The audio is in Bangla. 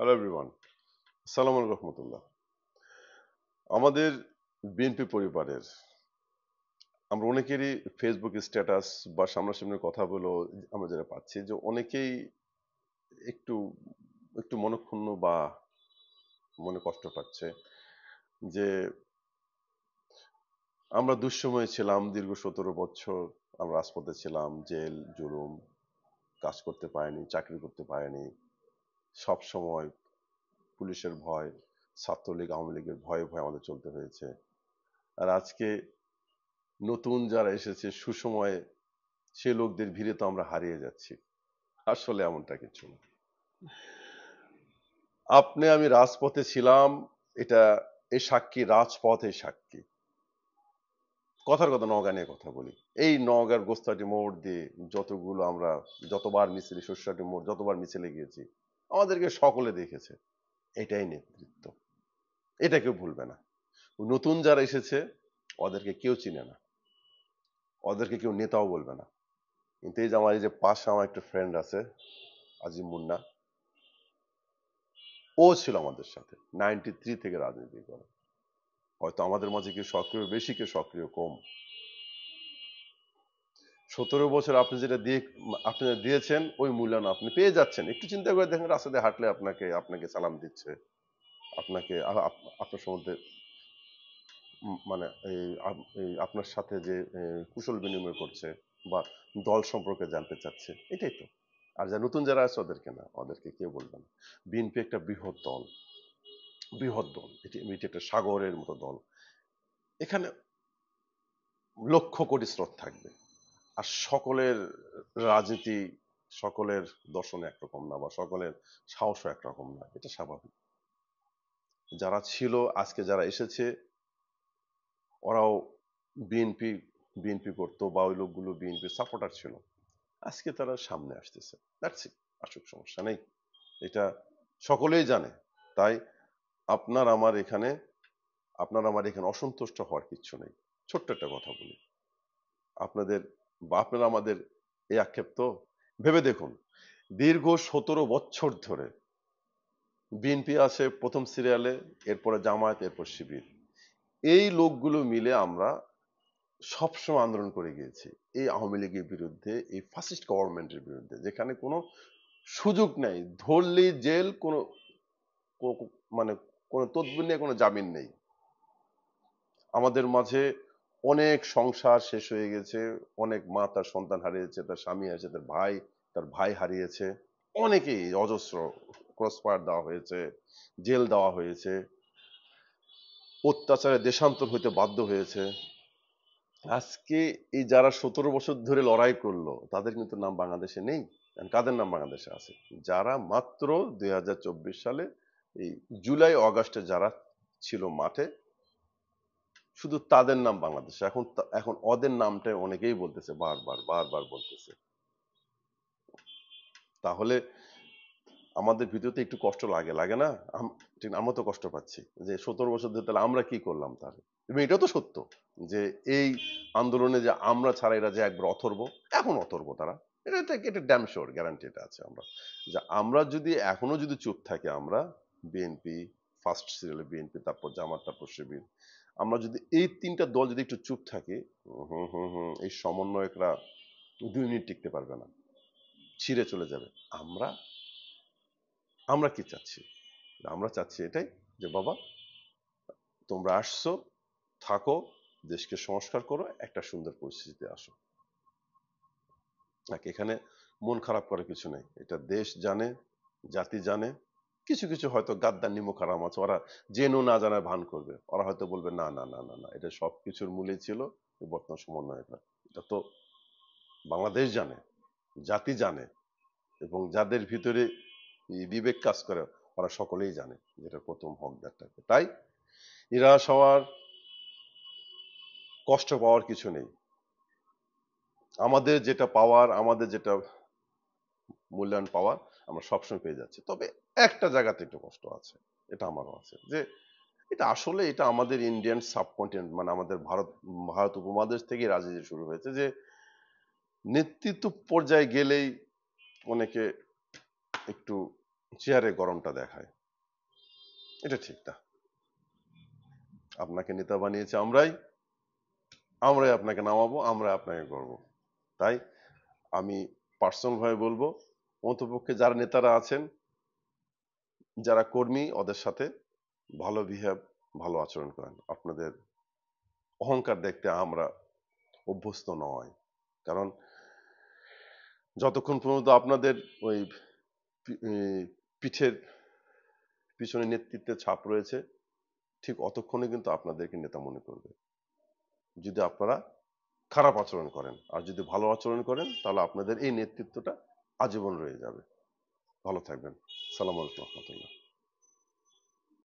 হ্যালো এভরিওয়ান সালাম রহমতুল্লাহ আমাদের বিএনপি পরিবারের আমরা অনেকেরই ফেসবুক স্ট্যাটাস বা সামনাসামনি কথাগুলো আমরা যারা পাচ্ছি যে অনেকেই একটু একটু মনক্ষুণ্ণ বা মনে কষ্ট পাচ্ছে যে আমরা দুঃসময়ে ছিলাম দীর্ঘ সতেরো বছর আমরা রাজপথে ছিলাম জেল জুলুম কাজ করতে পারিনি চাকরি করতে পারিনি সব সময় পুলিশের ভয় ছাত্রলীগ আওয়ামী লীগের ভয়ে ভয়ে আমাদের চলতে হয়েছে আর আজকে নতুন যারা এসেছে সুসময়ে সে লোকদের ভিড়ে তো আমরা হারিয়ে যাচ্ছি আসলে এমনটা কিছু না আপনি আমি রাজপথে ছিলাম এটা এ সাক্ষী রাজপথে সাক্ষী কথার কথা নগা নিয়ে কথা বলি এই নগার গোস্তাটি মোড় দিয়ে যতগুলো আমরা যতবার মিছিলে শস্যটি মোড় যতবার মিছিলে গিয়েছি আমাদেরকে সকলে দেখেছে এটাই নেতৃত্ব এটা কেউ ভুলবে না নতুন যারা এসেছে ওদেরকে কেউ চিনে না ওদেরকে কেউ নেতাও বলবে না কিন্তু এই যে আমার এই যে পাশে আমার একটা ফ্রেন্ড আছে আজিম মুন্না ও ছিল আমাদের সাথে নাইনটি থ্রি থেকে রাজনীতি করে হয়তো আমাদের মাঝে কেউ সক্রিয় বেশি কেউ সক্রিয় কম সতেরো বছর আপনি যেটা দিয়ে আপনি দিয়েছেন ওই মূল্যায়ন আপনি পেয়ে যাচ্ছেন একটু চিন্তা করে দেখেন রাস্তাতে হাঁটলে আপনাকে আপনাকে সালাম দিচ্ছে আপনাকে আপনার সম্বন্ধে মানে আপনার সাথে যে কুশল বিনিময় করছে বা দল সম্পর্কে জানতে চাচ্ছে এটাই তো আর যা নতুন যারা আছে ওদেরকে না ওদেরকে কেউ বলবে না বিএনপি একটা বৃহৎ দল বৃহৎ দল এটি এটি একটা সাগরের মতো দল এখানে লক্ষ কোটি স্রোত থাকবে আর সকলের রাজনীতি সকলের দর্শন একরকম না বা সকলের সাহসও একরকম না এটা স্বাভাবিক যারা ছিল আজকে যারা এসেছে ওরাও বিএনপি বিএনপি করতো বা ওই লোকগুলো বিএনপির সাপোর্টার ছিল আজকে তারা সামনে আসতেছে দ্যাটস ইট আসুক সমস্যা নেই এটা সকলেই জানে তাই আপনার আমার এখানে আপনার আমার এখানে অসন্তুষ্ট হওয়ার কিচ্ছু নেই ছোট্ট একটা কথা বলি আপনাদের আপনারা আমাদের এই আক্ষেপ তো ভেবে দেখুন দীর্ঘ সতেরো বছর ধরে বিএনপি আসে প্রথম সিরিয়ালে এরপরে জামায়াত এরপর শিবির এই লোকগুলো মিলে আমরা সবসময় আন্দোলন করে গিয়েছি এই আওয়ামী লীগের বিরুদ্ধে এই ফাসিস্ট গভর্নমেন্টের বিরুদ্ধে যেখানে কোনো সুযোগ নেই ধরলে জেল কোনো মানে কোনো তদবির নিয়ে কোনো জামিন নেই আমাদের মাঝে অনেক সংসার শেষ হয়ে গেছে অনেক মা তার সন্তান হারিয়েছে তার স্বামী আছে তার ভাই তার ভাই হারিয়েছে অনেকেই অজস্র ক্রসফায়ার দেওয়া হয়েছে জেল দেওয়া হয়েছে অত্যাচারে দেশান্তর হইতে বাধ্য হয়েছে আজকে এই যারা সতেরো বছর ধরে লড়াই করলো তাদের কিন্তু নাম বাংলাদেশে নেই কাদের নাম বাংলাদেশে আছে যারা মাত্র দুই সালে এই জুলাই অগাস্টে যারা ছিল মাঠে শুধু তাদের নাম বাংলাদেশ এখন এখন ওদের নামটা অনেকেই বলতেছে বারবার বারবার বলতেছে তাহলে আমাদের ভিডিওতে একটু কষ্ট লাগে লাগে না ঠিক আমরা তো কষ্ট পাচ্ছি যে সতেরো বছর ধরে তাহলে আমরা কি করলাম তাহলে এবং এটাও তো সত্য যে এই আন্দোলনে যে আমরা ছাড়া এরা যে একবার অথর্ব এখন অথর্ব তারা এটা এটা ড্যাম শোর গ্যারান্টি এটা আছে আমরা যে আমরা যদি এখনো যদি চুপ থাকি আমরা বিএনপি ফার্স্ট সিরিয়ালে বিএনপি তারপর জামাত তারপর শিবির আমরা যদি এই তিনটা দল যদি একটু চুপ থাকে হুম হুম হুম এই সমন্বয়করা দুই মিনিট টিকতে পারবে না ছিঁড়ে চলে যাবে আমরা আমরা কি চাচ্ছি আমরা চাচ্ছি এটাই যে বাবা তোমরা আসছো থাকো দেশকে সংস্কার করো একটা সুন্দর পরিস্থিতিতে আসো এখানে মন খারাপ করার কিছু নেই এটা দেশ জানে জাতি জানে কিছু কিছু হয়তো গাদ্দার মুখারাম আছে ওরা জেনেও না জানায় ভান করবে ওরা হয়তো বলবে না না না না না এটা সব কিছুর মূলে ছিল বর্তমান সমন্বয়করা এটা তো বাংলাদেশ জানে জাতি জানে এবং যাদের ভিতরে বিবেক কাজ করে ওরা সকলেই জানে যেটা প্রথম হকদারটাকে তাই নিরাশ হওয়ার কষ্ট পাওয়ার কিছু নেই আমাদের যেটা পাওয়ার আমাদের যেটা মূল্যায়ন পাওয়া আমরা সবসময় পেয়ে যাচ্ছি তবে একটা জায়গাতে একটু কষ্ট আছে এটা আমারও আছে যে এটা আসলে এটা আমাদের ইন্ডিয়ান সাবকন্টিনেন্ট মানে আমাদের ভারত ভারত উপমহাদেশ থেকে রাজনীতি শুরু হয়েছে যে নেতৃত্ব পর্যায়ে গেলেই অনেকে একটু চেয়ারে গরমটা দেখায় এটা ঠিক না আপনাকে নেতা বানিয়েছে আমরাই আমরাই আপনাকে নামাবো আমরা আপনাকে করব তাই আমি পার্সোনাল ভাবে বলবো অন্তপক্ষে যারা নেতারা আছেন যারা কর্মী ওদের সাথে ভালো বিহেভ ভালো আচরণ করেন আপনাদের অহংকার দেখতে আমরা অভ্যস্ত নয় কারণ যতক্ষণ পর্যন্ত আপনাদের ওই পিঠের পিছনে নেতৃত্বের ছাপ রয়েছে ঠিক অতক্ষণে কিন্তু আপনাদেরকে নেতা মনে করবে যদি আপনারা খারাপ আচরণ করেন আর যদি ভালো আচরণ করেন তাহলে আপনাদের এই নেতৃত্বটা আজীবন রয়ে যাবে ভালো থাকবেন সালাম আলাইকুম রহমতুল্লাহ